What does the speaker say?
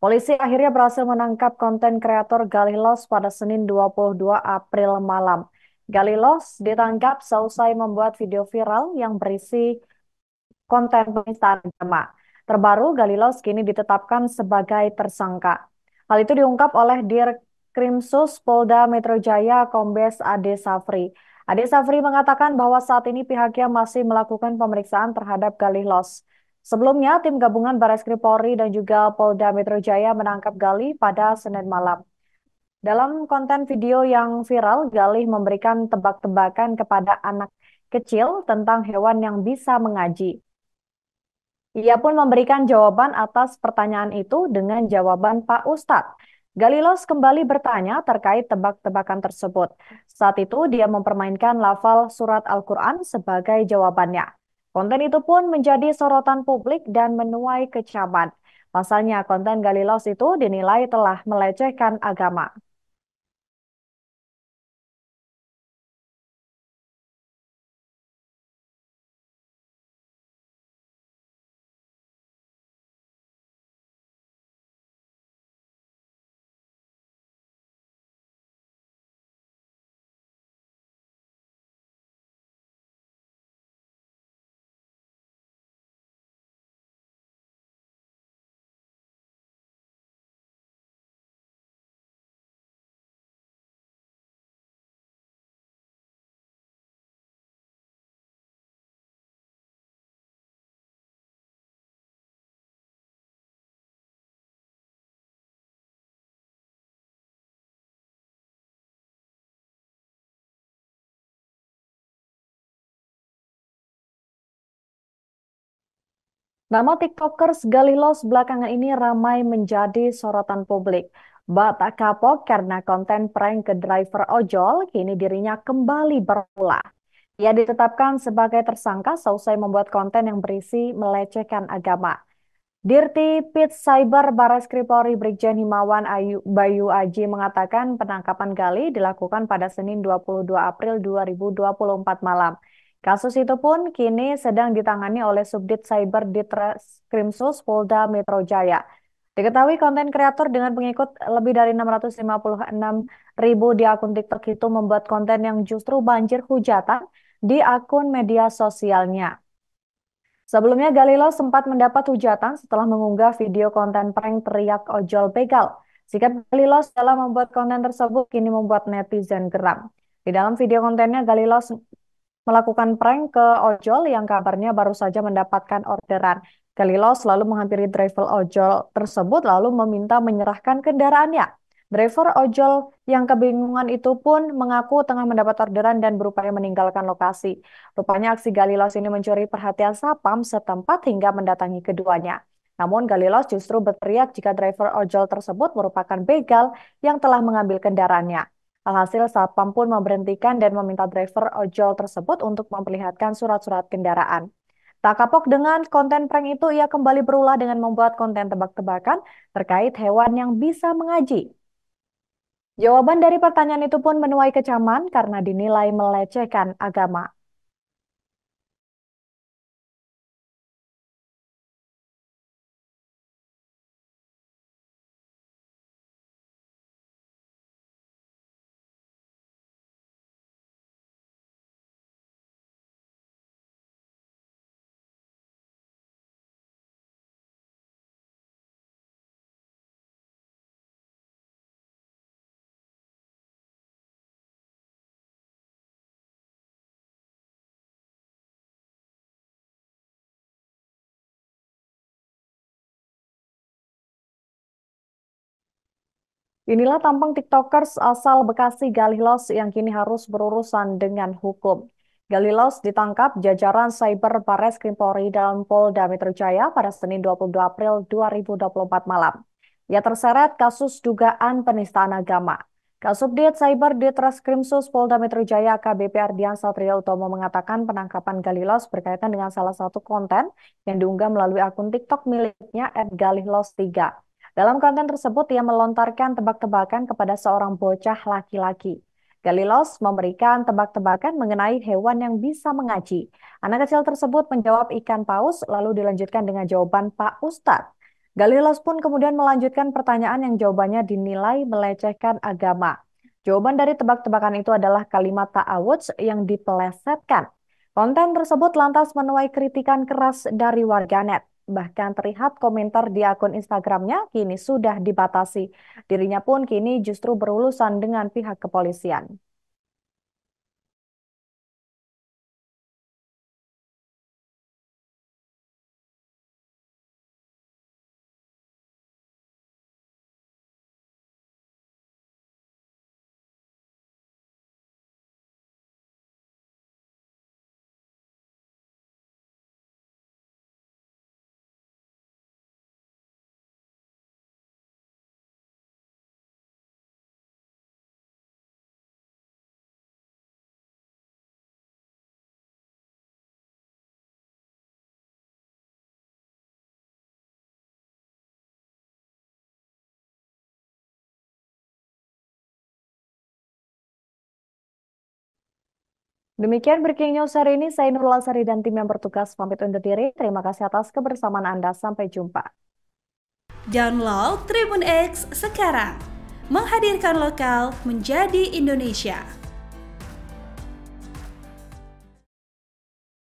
Polisi akhirnya berhasil menangkap konten kreator Galilos pada Senin 22 April malam. Galilos ditangkap seusai membuat video viral yang berisi konten penistaan agama. Terbaru, Galilos kini ditetapkan sebagai tersangka. Hal itu diungkap oleh Dir Krimsus Polda Metro Jaya Kombes Ade Safri. Ade Safri mengatakan bahwa saat ini pihaknya masih melakukan pemeriksaan terhadap Galilos. Sebelumnya, tim gabungan Baris Krim Polri dan juga Polda Metro Jaya menangkap Galih pada Senin malam. Dalam konten video yang viral, Galih memberikan tebak-tebakan kepada anak kecil tentang hewan yang bisa mengaji. Ia pun memberikan jawaban atas pertanyaan itu dengan jawaban Pak Ustadz. Galilos kembali bertanya terkait tebak-tebakan tersebut. Saat itu dia mempermainkan lafal surat Al-Quran sebagai jawabannya. Konten itu pun menjadi sorotan publik dan menuai kecaman. Pasalnya konten Galilos itu dinilai telah melecehkan agama. Nama TikTokers Galilos belakangan ini ramai menjadi sorotan publik. Mbak tak kapok karena konten prank ke driver ojol, kini dirinya kembali berpula. Ia ditetapkan sebagai tersangka seusai membuat konten yang berisi melecehkan agama. Dirti Pit Cyber baras Kripori Brigjen Himawan Ayu, Bayu Aji mengatakan penangkapan Gali dilakukan pada Senin 22 April 2024 malam. Kasus itu pun kini sedang ditangani oleh Subdit Cyber Ditreskrimsus Polda Metro Jaya. Diketahui konten kreator dengan pengikut lebih dari 656 ribu di akun TikTok itu membuat konten yang justru banjir hujatan di akun media sosialnya. Sebelumnya Galilo sempat mendapat hujatan setelah mengunggah video konten prank teriak ojol begal. Sikap Galilo dalam membuat konten tersebut kini membuat netizen geram. Di dalam video kontennya Galilo melakukan prank ke ojol yang kabarnya baru saja mendapatkan orderan. Galilo selalu menghampiri driver ojol tersebut lalu meminta menyerahkan kendaraannya. Driver ojol yang kebingungan itu pun mengaku tengah mendapat orderan dan berupaya meninggalkan lokasi. Rupanya aksi Galilos ini mencuri perhatian Sapam setempat hingga mendatangi keduanya. Namun Galilos justru berteriak jika driver ojol tersebut merupakan begal yang telah mengambil kendaraannya. Alhasil, Satpam pun memberhentikan dan meminta driver ojol tersebut untuk memperlihatkan surat-surat kendaraan. Tak kapok dengan konten prank itu, ia kembali berulah dengan membuat konten tebak-tebakan terkait hewan yang bisa mengaji. Jawaban dari pertanyaan itu pun menuai kecaman karena dinilai melecehkan agama. Inilah tampang TikTokers asal Bekasi Galilos yang kini harus berurusan dengan hukum. Galilos ditangkap jajaran Cyber Bares Krim Polri dan Polda Metro Jaya pada Senin 22 April 2024 malam. Ia terseret kasus dugaan penistaan agama. Kasubdit Cyber Ditreskrimsus Polda Metro Jaya KBP Ardian Satria Utomo mengatakan penangkapan Galilos berkaitan dengan salah satu konten yang diunggah melalui akun TikTok miliknya @galilos3. Dalam konten tersebut, ia melontarkan tebak-tebakan kepada seorang bocah laki-laki. Galilos memberikan tebak-tebakan mengenai hewan yang bisa mengaji. Anak kecil tersebut menjawab ikan paus, lalu dilanjutkan dengan jawaban Pak Ustadz. Galilos pun kemudian melanjutkan pertanyaan yang jawabannya dinilai melecehkan agama. Jawaban dari tebak-tebakan itu adalah kalimat ta'awudz yang dipelesetkan. Konten tersebut lantas menuai kritikan keras dari warganet. Bahkan terlihat komentar di akun Instagramnya kini sudah dibatasi. Dirinya pun kini justru berulusan dengan pihak kepolisian. Demikian breaking news hari ini. Saya Nurul Sari dan tim yang bertugas pamit undur diri. Terima kasih atas kebersamaan Anda. Sampai jumpa. Download Tribun X sekarang. Menghadirkan lokal menjadi Indonesia.